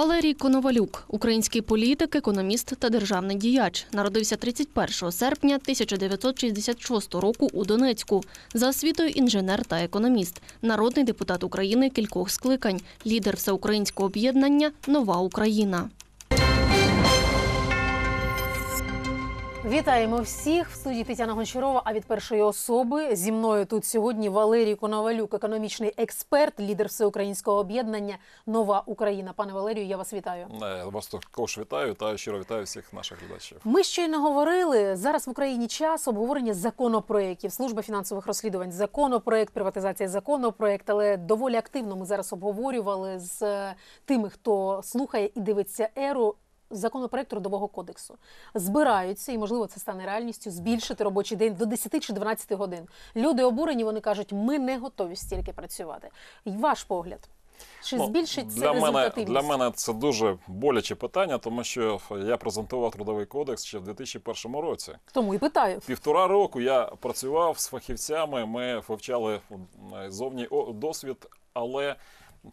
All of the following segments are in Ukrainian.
Валерій Коновалюк, український політик, економіст та державний діяч, народився 31 серпня 1966 року у Донецьку. За освітою інженер та економіст, народний депутат України кількох скликань, лідер всеукраїнського об'єднання Нова Україна. Вітаємо всіх в студії Тетяна Гончарова. А від першої особи зі мною тут сьогодні Валерій Коновалюк, економічний експерт, лідер всеукраїнського об'єднання Нова Україна. Пане Валерію, я вас вітаю. Е, вас також вітаю та щиро вітаю всіх наших глядачів. Ми щойно говорили зараз в Україні час обговорення законопроєктів. Служба фінансових розслідувань, законопроект, приватизація, законопроект. Але доволі активно ми зараз обговорювали з е, тими, хто слухає і дивиться еру законопроект трудового кодексу. Збираються, і можливо це стане реальністю, збільшити робочий день до 10 чи 12 годин. Люди обурені, вони кажуть, ми не готові стільки працювати. Ваш погляд. Чи ну, збільшить це для мене для мене це дуже боляче питання, тому що я презентував трудовий кодекс ще в 2001 році. Тому і питаю півтора року. Я працював з фахівцями. Ми вивчали зовні досвід, але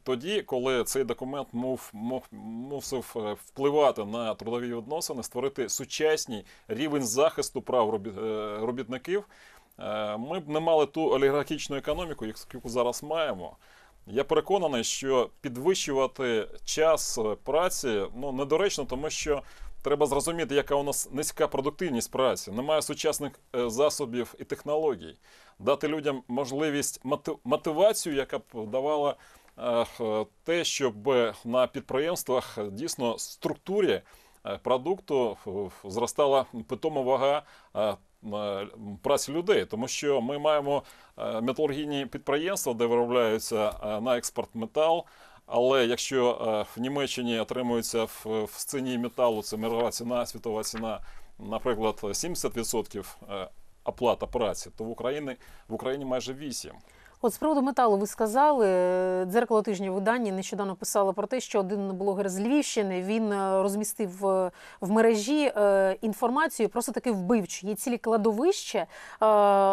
тоді, коли цей документ мов, мов, мусив е, впливати на трудові відносини, створити сучасний рівень захисту прав е, робітників, е, ми б не мали ту олігархічну економіку, яку зараз маємо. Я переконаний, що підвищувати час праці ну недоречно, тому що треба зрозуміти, яка у нас низька продуктивність праці. Немає сучасних засобів і технологій, дати людям можливість мотивацію, яка б давала те, щоб на підприємствах дійсно структурі е, продукту зростала питома вага е, е, праці людей, тому що ми маємо металургійні підприємства, де виробляються на експорт метал. Але якщо в Німеччині отримується в ціні металу, це мирова ціна, світова ціна, наприклад, 70% оплата праці, то в Україні в Україні майже 8%. От з приводу металу, ви сказали, е, дзеркало тижня видання нещодавно писало про те, що один блогер з Львівщини він е, розмістив е, в мережі інформацію, просто таки вбивчу. Є цілі кладовище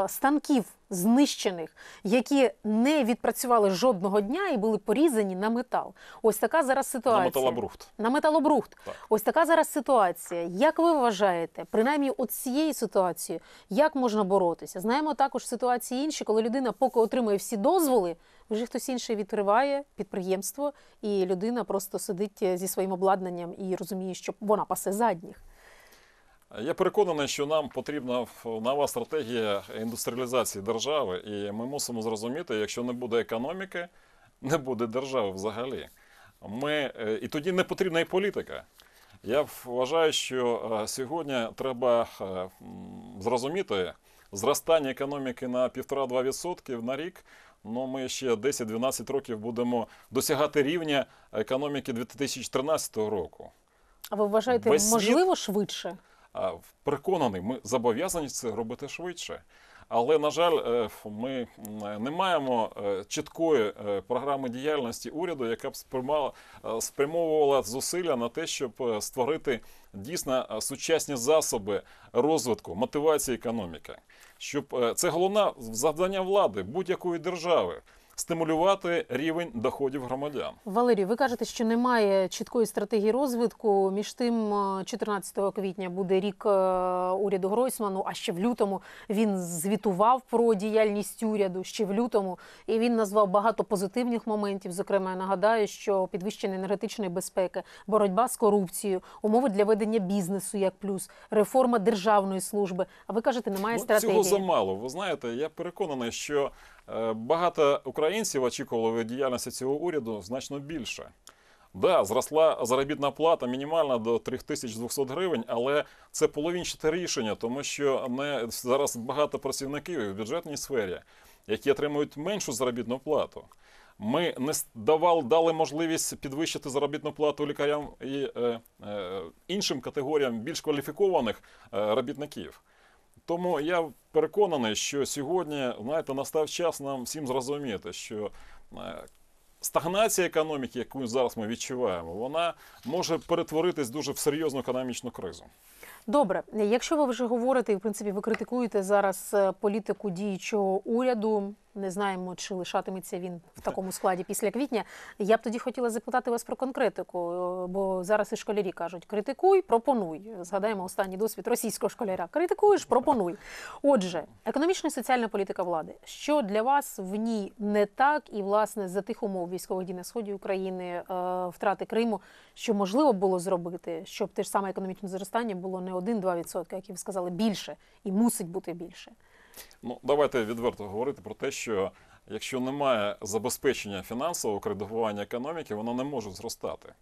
станків знищених, які не відпрацювали жодного дня і були порізані на метал. Ось така зараз ситуація. На металобрухт. На металобрухт. Так. Ось така зараз ситуація. Як ви вважаєте, принаймні от цієї ситуації як можна боротися? Знаємо також ситуації інші, коли людина поки отримує всі дозволи, вже хтось інший відкриває підприємство, і людина просто сидить е, зі своїм обладнанням і розуміє, що вона пасе задніх. Я переконаний, що нам потрібна нова стратегія індустріалізації держави, і ми мусимо зрозуміти, якщо не буде економіки, не буде держави взагалі. Ми, е, І тоді не потрібна і політика. Я вважаю, що е, сьогодні треба е, зрозуміти зростання економіки на 1,5-2% на рік. Ну ми ще 10-12 років будемо досягати рівня економіки 2013 року. А ви вважаєте, Весь можливо світ... швидше? Переконаний, ми зобов'язані це робити швидше. Але, на жаль, е, ми не маємо е, чіткої е, програми діяльності уряду, яка б спрямовувала зусилля на те, щоб створити дійсно сучасні засоби розвитку, мотивації економіки. Щоб це головне завдання влади будь-якої держави стимулювати рівень доходів громадян. Валерій, ви кажете, що немає чіткої стратегії розвитку. Між тим, 14 е, квітня буде рік е, уряду Гройсману. А ще в лютому він звітував про діяльність уряду ще в лютому, і він назвав багато позитивних моментів. Зокрема, я нагадаю, що підвищення енергетичної безпеки, боротьба з корупцією, умови для ведення бізнесу як плюс, реформа державної служби. А ви кажете, немає ну, стратегії. Цього замало. Ви знаєте, я переконаний, що Е, багато українців очікували від діяльності цього уряду значно більше. Да, зросла заробітна плата мінімальна до 3200 гривень, але це половинчате рішення, тому що не зараз багато працівників в бюджетній сфері, які отримують меншу заробітну плату. Ми не давали, дали можливість підвищити заробітну плату лікарям і е, е, іншим категоріям більш кваліфікованих е, робітників. Тому я переконаний, що сьогодні знаєте, настав час нам всім зрозуміти, що е, стагнація економіки, яку зараз ми відчуваємо, вона може перетворитись дуже в серйозну економічну кризу. Добре, якщо ви вже говорите і в принципі ви критикуєте зараз е, політику діючого уряду не знаємо, чи лишатиметься він в такому складі після квітня. Я б тоді хотіла запитати вас про конкретику, е, бо зараз і школярі кажуть: критикуй, пропонуй. Згадаємо останній досвід російського школяра. Критикуєш, пропонуй. Отже, економічна і соціальна політика влади, що для вас в ній не так, і власне за тих умов військових дій на сході України е, втрати Криму, що можливо було зробити, щоб те ж саме економічне зростання було не 1-2%, як і ви сказали, більше і мусить бути більше. Ну, давайте відверто говорити про те, що якщо немає забезпечення фінансового кредитування економіки, воно не може зростати.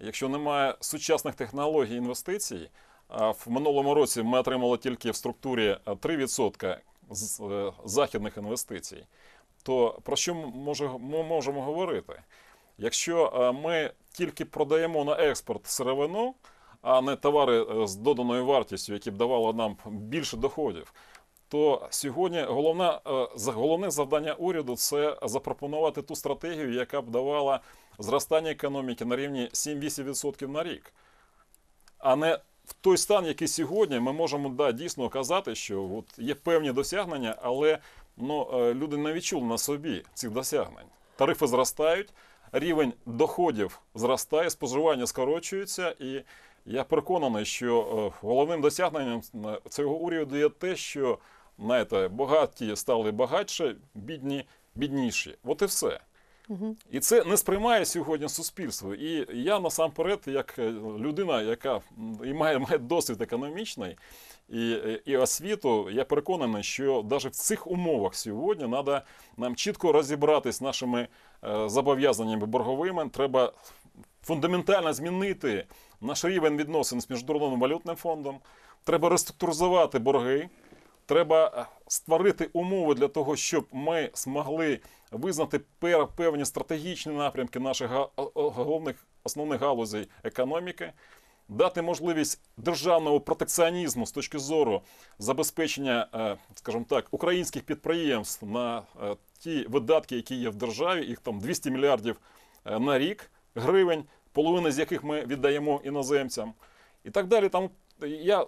Якщо немає сучасних технологій інвестицій, а в минулому році ми отримали тільки в структурі 3% е, з е, західних інвестицій, то про що ми можемо говорити? Якщо е, ми тільки продаємо на експорт сировину, а не товари з доданою вартістю, які б давали нам більше доходів, то сьогодні головне е, головне завдання уряду це запропонувати ту стратегію, яка б давала зростання економіки на рівні 7-8% на рік, а не в той стан, який сьогодні ми можемо да, дійсно казати, що от є певні досягнення, але ну, е, люди не відчули на собі цих досягнень. Тарифи зростають, рівень доходів зростає, споживання скорочується і. Я переконаний, що е, головним досягненням цього уряду є те, що знаєте, багаті стали багатше, бідні, бідніші. От і все. І це не сприймає сьогодні суспільство. І я насамперед, як е, людина, яка і має має досвід економічний і е, і освіту, я переконаний, що навіть в цих умовах сьогодні треба нам чітко розібратись з нашими е, зобов'язаннями борговими. Треба фундаментально змінити наш рівень відносин з міжнародним валютним фондом. Треба реструктуризувати борги. Треба е, створити умови для того, щоб ми змогли визнати певні стратегічні напрямки наших головних основних галузей економіки, дати можливість державного протекціонізму з точки зору забезпечення, е, скажімо так, українських підприємств на е, ті видатки, які є в державі, їх там 200 мільярдів на рік гривень, половина з яких ми віддаємо іноземцям, і так далі. Там я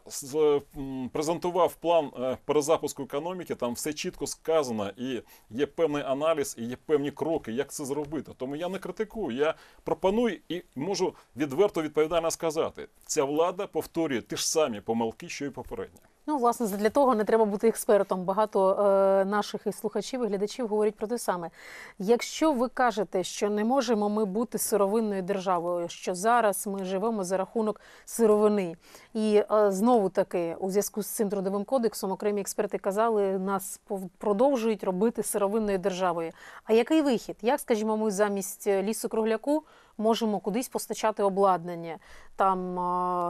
презентував план е, перезапуску економіки. Там все чітко сказано, і є певний аналіз, і є певні кроки, як це зробити. Тому я не критикую. Я пропоную і можу відверто відповідально сказати: ця влада повторює ті ж самі помилки, що й попередня. Ну, власне, для того не треба бути експертом. Багато е, наших і слухачів і глядачів говорять про те саме. Якщо ви кажете, що не можемо ми бути сировинною державою, що зараз ми живемо за рахунок сировини, і е, знову таки, у зв'язку з цим трудовим кодексом, окремі експерти казали, нас продовжують робити сировинною державою. А який вихід? Як скажімо, ми замість е, лісу кругляку можемо кудись постачати обладнання, там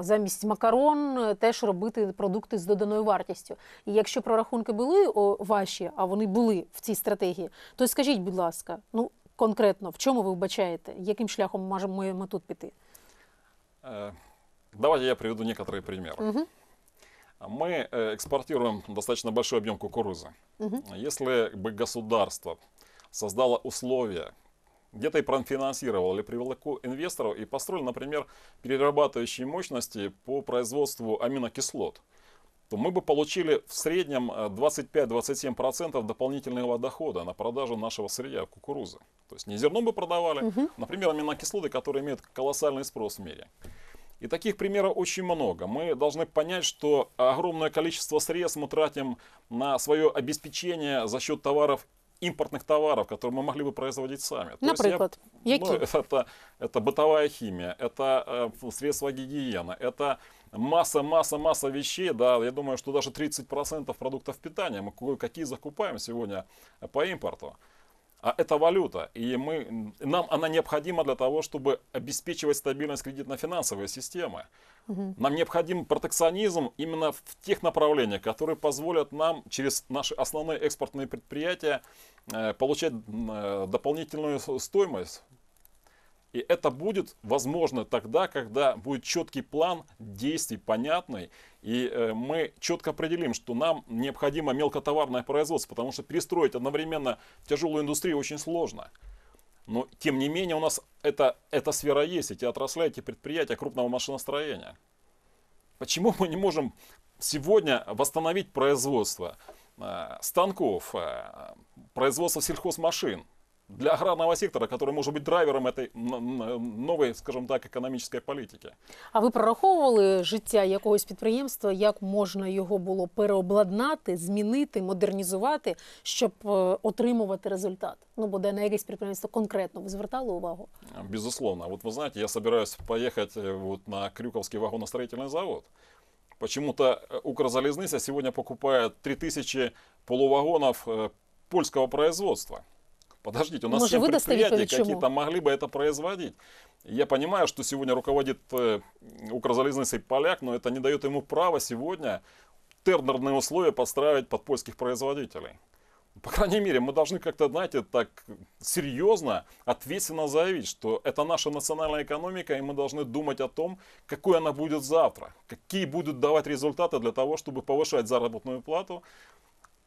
замість макарон теж робити продукти з доданою вартістю. І якщо прорахунки були ваші, а вони були в цій стратегії, то скажіть, будь ласка, ну конкретно в чому ви вбачаєте, яким шляхом можемо тут піти? Е, давайте я приведу некоторые примеры. Угу. Мы э, экспортируем достаточно большой объем кукурузы. Угу. Если бы государство создало условия, где-то и профинансировал или привел инвесторов и построил, например, перерабатывающие мощности по производству аминокислот, то мы бы получили в среднем 25-27% э, дополнительного дохода на продажу нашего сырья кукурузы. То есть не зерно бы продавали, угу. например, аминокислоты, которые имеют колоссальный спрос в мире. И таких примеров очень много. Мы должны понять, что огромное количество средств мы тратим на свое обеспечение за счет товаров импортных товаров, которые мы могли бы производить сами. Например, я, ну, это, это бытовая химия, это э, средства гигиены, это масса, масса, масса вещей, да, я думаю, что даже 30% продуктов питания мы какие закупаем сегодня э, по импорту а это валюта, и мы, нам она необходима для того, чтобы обеспечивать стабильность кредитно-финансовой системы. Угу. Нам необходим протекционизм именно в тех направлениях, которые позволят нам через наши основные экспортные предприятия э, получать э, дополнительную стоимость и это будет возможно тогда, когда будет четкий план действий, понятный, и э, мы четко определим, что нам необходимо мелкотоварное производство, потому что перестроить одновременно тяжелую индустрию очень сложно. Но тем не менее у нас это, эта сфера есть, эти отрасли, эти предприятия крупного машиностроения. Почему мы не можем сегодня восстановить производство э, станков, э, производство сельхозмашин? для аграрного сектора, который может быть драйвером этой новой, скажем так, економічної політики. А ви прораховували життя якогось підприємства? Як можна його було переобладнати, змінити, модернізувати, щоб е, отримувати результат? Ну, бо де на якесь підприємство конкретно ви звертали увагу? Безусловно. Вот вы знаете, я собираюсь поехать э, вот на Крюковский вагоностроительный завод. Почему-то э, Укрзалезница сегодня покупает 3000 полувагонов э, польского производства. Подождите, у ну, нас все предприятия какие-то могли бы это производить. Я понимаю, что сегодня руководит э, Укрзалезницей поляк, но это не дает ему права сегодня тендерные условия подстраивать под польских производителей. По крайней мере, мы должны как-то, знаете, так серьезно, ответственно заявить, что это наша национальная экономика, и мы должны думать о том, какой она будет завтра, какие будут давать результаты для того, чтобы повышать заработную плату,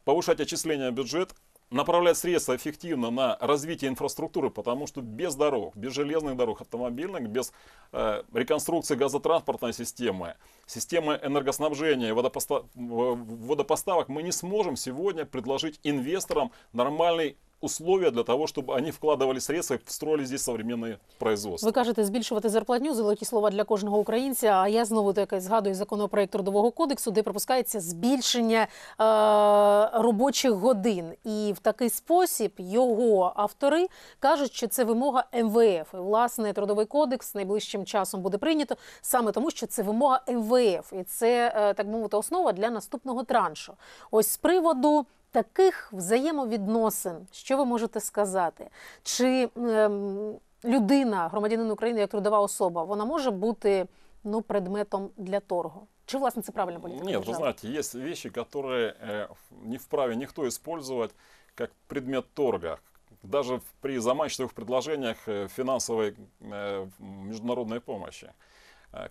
повышать отчисления в бюджет направлять средства эффективно на развитие инфраструктуры, потому что без дорог, без железных дорог, автомобильных, без э, реконструкции газотранспортной системы, системы энергоснабжения, водопоста водопоставок мы не сможем сегодня предложить инвесторам нормальный условия для того, щоб вони вкладали средства, встроили здесь современне производства. Ви кажете, збільшувати зарплатню золоті слова для кожного українця. А я знову якось згадую законопроект трудового кодексу, де пропускається збільшення е, робочих годин, і в такий спосіб його автори кажуть, що це вимога МВФ. І, Власне, трудовий кодекс найближчим часом буде прийнято саме тому, що це вимога МВФ, і це е, так мовити основа для наступного траншу. Ось з приводу таких взаємовідносин, що ви можете сказати? Чи ем, людина, громадянин України, як трудова особа, вона може бути ну, предметом для торгу? Чи, власне, це правильно політика? Нет, державы? вы знаете, есть вещи, которые е, не вправе никто использовать как предмет торга. Даже при заманчивых предложениях е, финансовой е, международной помощи.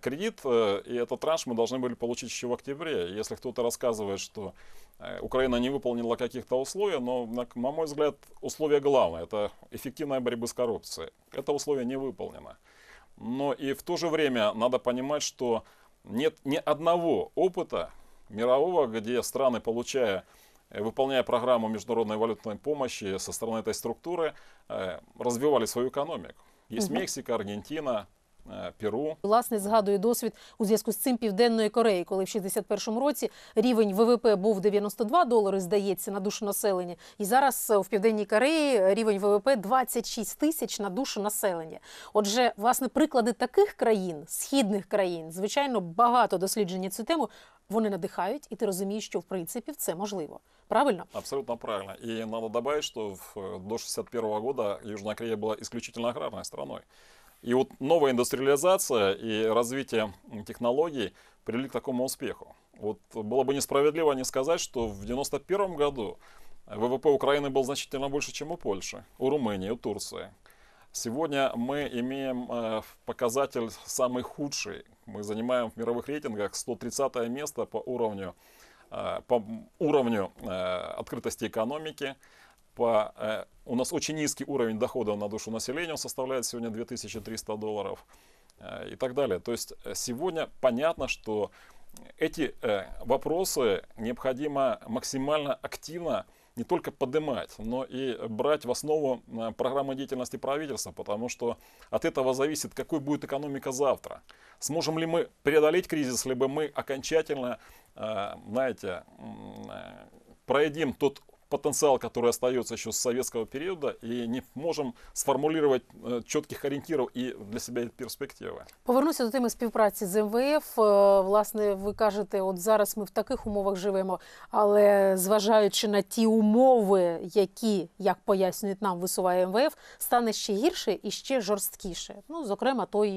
Кредит и этот транш мы должны были получить еще в октябре. Если кто-то рассказывает, что Э, Украина не выполнила каких-то условий, но, на мой взгляд, условие главное – это эффективная борьба с коррупцией. Это условие не выполнено. Но и в то же время надо понимать, что нет ни одного опыта мирового, где страны, получая, э, выполняя программу международной валютной помощи со стороны этой структуры, э, развивали свою экономику. Есть угу. Мексика, Аргентина, Е, Перу. власне згадує досвід у зв'язку з цим південної Кореї, коли в 61-му році рівень ВВП був 92 долари, здається, на душу населення, і зараз е, в південній Кореї рівень ВВП 26 тисяч на душу населення. Отже, власне, приклади таких країн, східних країн, звичайно, багато дослідження цю тему. Вони надихають, і ти розумієш, що в принципі це можливо. Правильно? Абсолютно правильно. і надо добавить, что в, до 1961 года Южна Корея була исключительно аграрною страной. И вот новая индустриализация и развитие технологий привели к такому успеху. Вот было бы несправедливо не сказать, что в 1991 году ВВП Украины был значительно больше, чем у Польши, у Румынии, у Турции. Сегодня мы имеем э, показатель самый худший. Мы занимаем в мировых рейтингах 130 место по уровню, э, по уровню э, открытости экономики по, э, у нас очень низкий уровень дохода на душу населения, он составляет сегодня 2300 долларов э, и так далее. То есть э, сегодня понятно, что эти вопросы необходимо максимально активно не только поднимать, но и брать в основу программы деятельности правительства, потому что от этого зависит, какой будет экономика завтра. Сможем ли мы преодолеть кризис, либо мы окончательно, знаете, проедим тот потенциал, который остается еще с советского периода, и не можем сформулировать э, чітких орієнтирів і для себе перспективи. Повернуся до теми співпраці з МВФ. Е, власне, ви кажете, от зараз ми в таких умовах живемо, але зважаючи на ті умови, які як пояснюють нам, висуває МВФ, стане ще гірше і ще жорсткіше. Ну, зокрема, той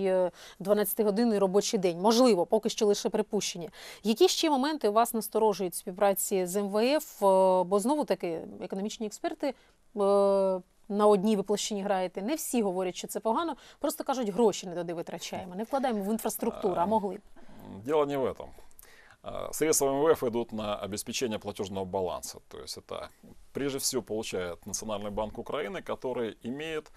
12-годинний е, робочий день. Можливо, поки що лише припущення. Які ще моменти вас насторожують співпраці з МВФ? Е, бо знову таки все-таки економічні експерти. Е, на одній виплощині граєте, не всі говорять, що це погано, просто кажуть, гроші не туди витрачаємо, не вкладаємо в інфраструктуру, а е, могли б. Діло не в этом. Е, средства МВФ йдуть на обеспечение платежного баланса. То есть это прежде всего получает Национальный банк Украины, который имеет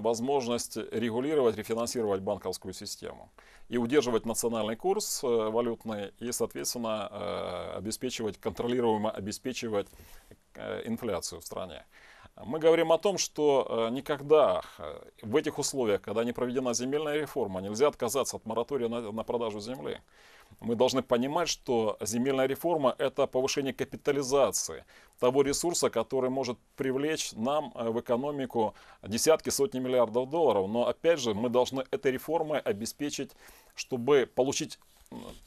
возможность регулировать, рефинансировать банковскую систему и удерживать национальный курс э, валютный и, соответственно, э, обеспечивать, контролируемо обеспечивать э, инфляцию в стране. Мы говорим о том, что никогда в этих условиях, когда не проведена земельная реформа, нельзя отказаться от моратория на, на продажу земли мы должны понимать, что земельная реформа – это повышение капитализации того ресурса, который может привлечь нам э, в экономику десятки, сотни миллиардов долларов. Но опять же, мы должны этой реформой обеспечить, чтобы получить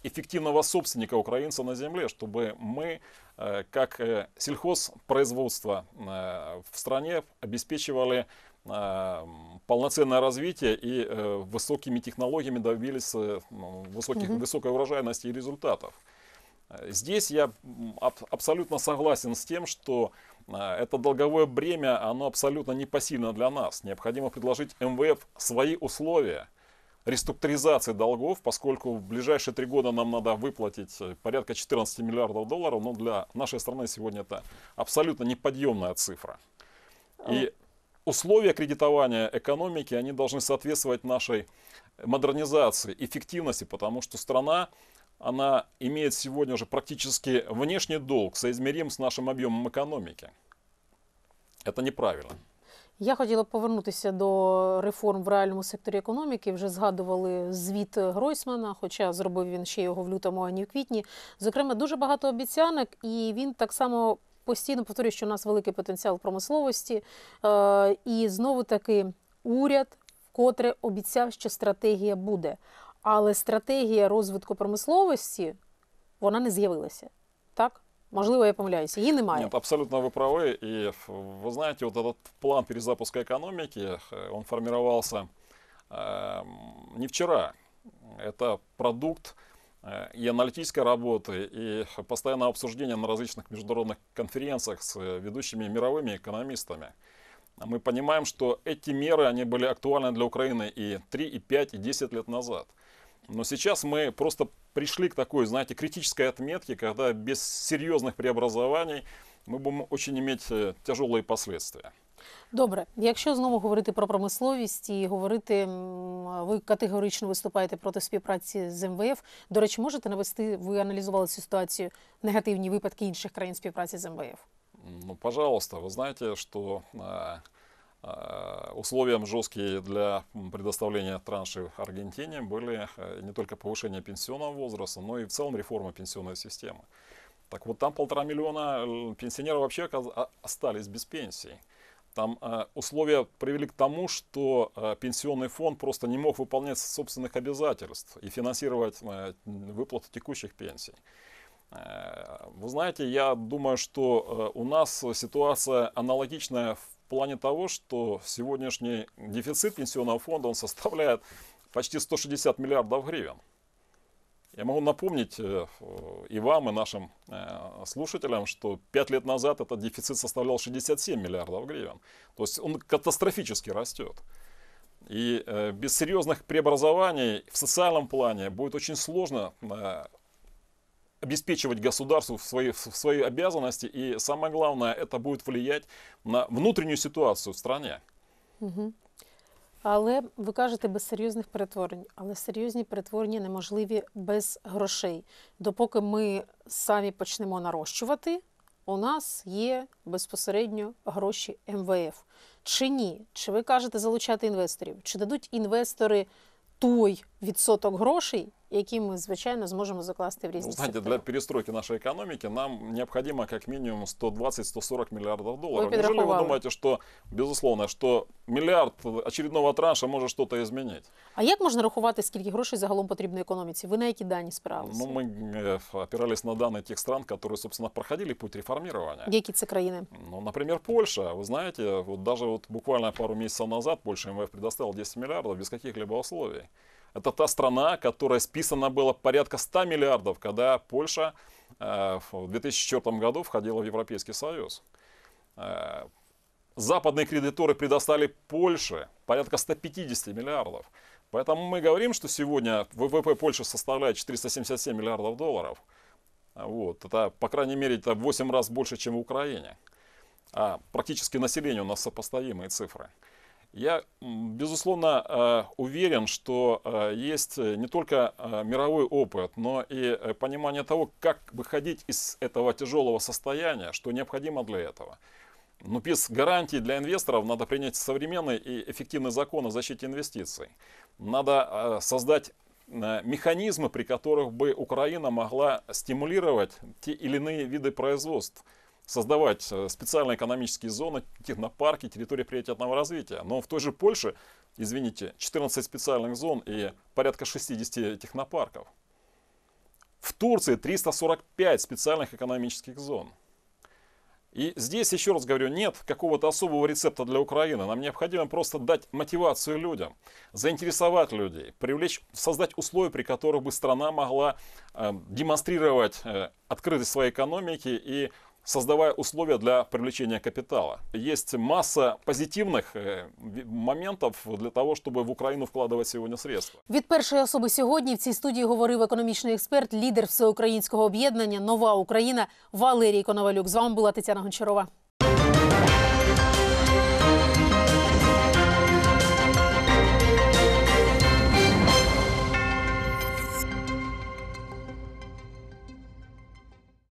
эффективного собственника украинца на земле, чтобы мы, э, как э, сельхозпроизводство в стране, обеспечивали Э, полноценное развитие и э, высокими технологиями добились э, ну, высоких, угу. высокой урожайности и результатов. Здесь я абсолютно согласен с тем, что это долговое бремя, оно абсолютно не пассивно для нас. Необходимо предложить МВФ свои условия реструктуризации долгов, поскольку в ближайшие три года нам надо выплатить порядка 14 миллиардов долларов, но для нашей страны сегодня это абсолютно неподъемная цифра. И а, условия кредитования экономики, они должны соответствовать нашей модернизации, эффективности, потому что страна, она имеет сегодня уже практически внешний долг, соизмерим с нашим объемом экономики. Это неправильно. Я хотіла повернутися до реформ в реальному секторі економіки. Вже згадували звіт Гройсмана, хоча зробив він ще його в лютому, а не в квітні. Зокрема, дуже багато обіцянок, і він так само постійно повторюю, що у нас великий потенціал промисловості, е, і знову таки уряд вкотре обіцяв, що стратегія буде. Але стратегія розвитку промисловості вона не з'явилася. Так? Можливо, я помиляюся. її немає. Нет, абсолютно ви прави. І ви знаєте, от этот план перезапуска экономики, е, он формировался ем, не вчора, Это продукт Э, и аналитической работы, и постоянного обсуждения на различных международных конференциях с э, ведущими мировыми экономистами. А мы понимаем, что эти меры они были актуальны для Украины и 3, и 5, и 10 лет назад. Но сейчас мы просто пришли к такой, знаете, критической отметке, когда без серьезных преобразований мы будем очень иметь э, тяжелые последствия. Добре, якщо знову говорити про промисловість і говорити, ви категорично виступаєте проти співпраці з МВФ. До речі, можете навести, ви аналізували цю ситуацію негативні випадки інших країн співпраці з МВФ? Ну, пожалуйста, ви знаєте, що э, э, условием жесткие для предоставления транши Аргентине были э, не только повышение пенсионного возраста, но и в целом реформа пенсионной системы. Так вот, там полтора миллиона пенсионеров вообще остались без пенсии. Там э, условия привели к тому, что э, пенсионный фонд просто не мог выполнять собственных обязательств и финансировать э, выплату текущих пенсий. Э, вы знаете, я думаю, что э, у нас ситуация аналогичная в плане того, что сегодняшний дефицит пенсионного фонда он составляет почти 160 миллиардов гривен. Я могу напомнить э, э, и вам, и нашим э, слушателям, что 5 лет назад этот дефицит составлял 67 миллиардов гривен. То есть он катастрофически растет. И без серьезных преобразований в социальном плане будет очень сложно обеспечивать государству в свои, в свои обязанности. И самое главное, это будет влиять на внутреннюю ситуацию в стране. Угу. Але ви кажете без серйозних перетворень, але серйозні перетворення неможливі без грошей. Допоки ми самі почнемо нарощувати, у нас є безпосередньо гроші МВФ. Чи ні? Чи ви кажете залучати інвесторів? Чи дадуть інвестори той відсоток грошей, які ми звичайно зможемо закласти в різні. Ну, знаєте, для перестройки нашої економіки нам необхідно як мінімум 120-140 мільярдів доларів. Неужели ви думаєте, що безусловно, що мільярд очередного транша може щось змінити? А як можна рахувати, скільки грошей загалом потрібно економіці? Ви на які дані справилися? Ну, ми е, опирались на дані тих стран, які, собственно, проходили путь реформування. Які це країни? Ну, наприклад, Польща. Ви знаєте, вот даже вот буквально пару місяців назад Польща МВФ предоставила 10 мільярдів без каких-либо условий. Это та страна, которая списана была порядка 100 миллиардов, когда Польша э, в 2004 году входила в Европейский Союз. Э, западные кредиторы предоставили Польше порядка 150 миллиардов. Поэтому мы говорим, что сегодня ВВП Польши составляет 477 миллиардов долларов. Вот. Это, по крайней мере, это в 8 раз больше, чем в Украине. А практически население у нас сопоставимые цифры. Я, безусловно, э, уверен, что э, есть э, не только мировой опыт, но и понимание того, как выходить из этого тяжелого состояния, что необходимо для этого. Но без гарантий для инвесторов надо принять современный и эффективный закон о защите инвестиций. Надо создать механизмы, при которых бы Украина могла стимулировать те или иные виды производств – создавать э, специальные экономические зоны, технопарки, территории приоритетного развития. Но в той же Польше, извините, 14 специальных зон и порядка 60 технопарков. В Турции 345 специальных экономических зон. И здесь, еще раз говорю, нет какого-то особого рецепта для Украины. Нам необходимо просто дать мотивацию людям, заинтересовать людей, привлечь, создать условия, при которых бы страна могла э, демонстрировать э, открытость своей экономики и создавая условия для привлечения капитала. Есть масса позитивных э, моментів для того, щоб в Україну вкладати сьогодні средства. Від першої особи сьогодні в цій студії говорив економічний експерт, лідер всеукраїнського об'єднання Нова Україна Валерій Коновалюк. З вами була Тетяна Гончарова.